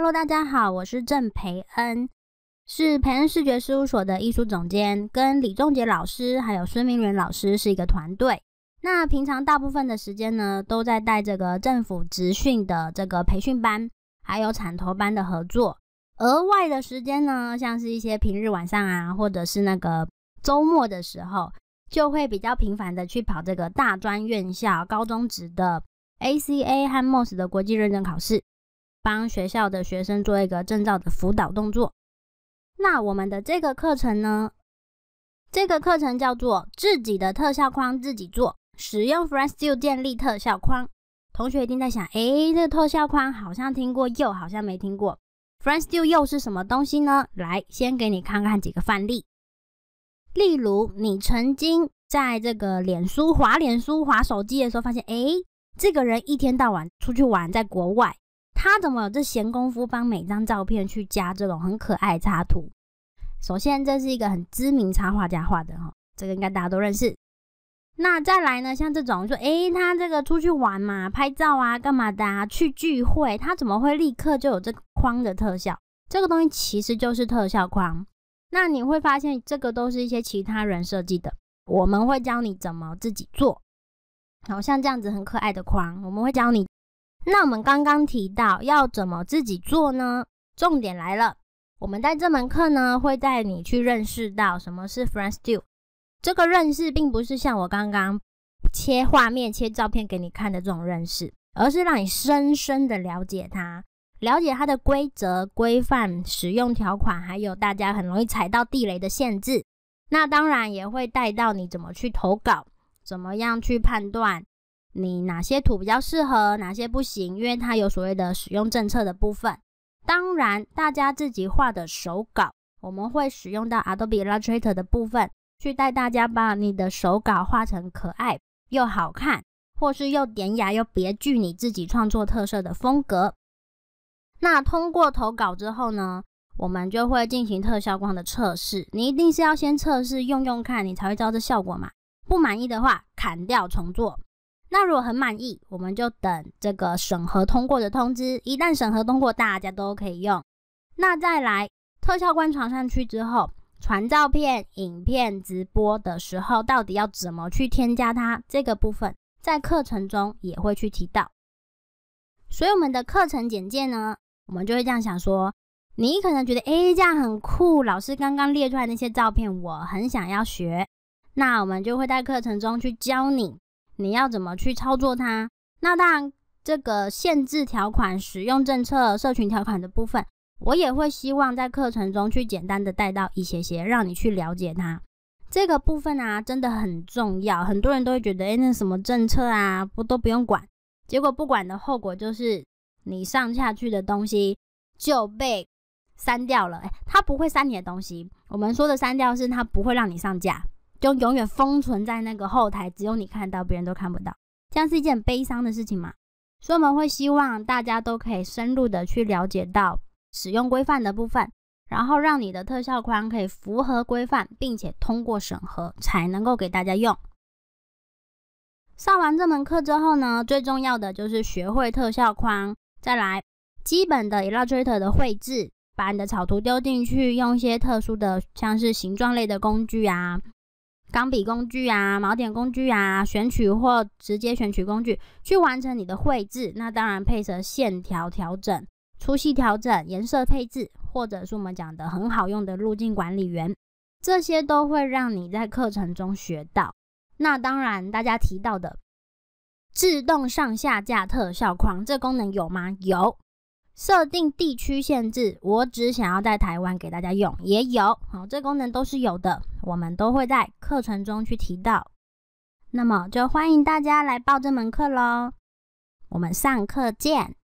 Hello，大家好，我是郑培恩，是培恩视觉事务所的艺术总监，跟李仲杰老师还有孙明仁老师是一个团队。那平常大部分的时间呢，都在带这个政府职训的这个培训班，还有产头班的合作。额外的时间呢，像是一些平日晚上啊，或者是那个周末的时候，就会比较频繁的去跑这个大专院校、高中职的 ACA 和 MOs 的国际认证考试。帮学校的学生做一个证照的辅导动作。那我们的这个课程呢？这个课程叫做“自己的特效框自己做”，使用 f r e s h 就建立特效框。同学一定在想：诶，这个特效框好像听过，又好像没听过。f r e s h 就又是什么东西呢？来，先给你看看几个范例。例如，你曾经在这个脸书划脸书划手机的时候，发现诶，这个人一天到晚出去玩，在国外。他怎么有这闲工夫帮每张照片去加这种很可爱插图？首先，这是一个很知名插画家画的哈，这个应该大家都认识。那再来呢，像这种说，诶，他这个出去玩嘛，拍照啊，干嘛的啊？去聚会，他怎么会立刻就有这框的特效？这个东西其实就是特效框。那你会发现，这个都是一些其他人设计的，我们会教你怎么自己做。好像这样子很可爱的框，我们会教你。那我们刚刚提到要怎么自己做呢？重点来了，我们在这门课呢会带你去认识到什么是 f r i e n c e Do。这个认识并不是像我刚刚切画面、切照片给你看的这种认识，而是让你深深的了解它，了解它的规则、规范、使用条款，还有大家很容易踩到地雷的限制。那当然也会带到你怎么去投稿，怎么样去判断。你哪些图比较适合，哪些不行？因为它有所谓的使用政策的部分。当然，大家自己画的手稿，我们会使用到 Adobe Illustrator 的部分，去带大家把你的手稿画成可爱又好看，或是又典雅又别具你自己创作特色的风格。那通过投稿之后呢，我们就会进行特效光的测试。你一定是要先测试用用看，你才会知道这效果嘛。不满意的话，砍掉重做。那如果很满意，我们就等这个审核通过的通知。一旦审核通过，大家都可以用。那再来特效官传上去之后，传照片、影片、直播的时候，到底要怎么去添加它？这个部分在课程中也会去提到。所以我们的课程简介呢，我们就会这样想说：你可能觉得诶，这样很酷，老师刚刚列出来那些照片，我很想要学。那我们就会在课程中去教你。你要怎么去操作它？那当然，这个限制条款、使用政策、社群条款的部分，我也会希望在课程中去简单的带到一些些，让你去了解它。这个部分啊，真的很重要。很多人都会觉得，哎，那什么政策啊，不都不用管。结果不管的后果就是，你上下去的东西就被删掉了。哎，它不会删你的东西。我们说的删掉，是它不会让你上架。就永远封存在那个后台，只有你看到，别人都看不到。这样是一件悲伤的事情嘛？所以我们会希望大家都可以深入的去了解到使用规范的部分，然后让你的特效框可以符合规范，并且通过审核，才能够给大家用。上完这门课之后呢，最重要的就是学会特效框，再来基本的 Illustrator 的绘制，把你的草图丢进去，用一些特殊的，像是形状类的工具啊。钢笔工具啊，锚点工具啊，选取或直接选取工具去完成你的绘制。那当然，配合线条调整、粗细调整、颜色配置，或者是我们讲的很好用的路径管理员，这些都会让你在课程中学到。那当然，大家提到的自动上下架特效框，这功能有吗？有。设定地区限制，我只想要在台湾给大家用，也有。好，这功能都是有的。我们都会在课程中去提到，那么就欢迎大家来报这门课喽！我们上课见。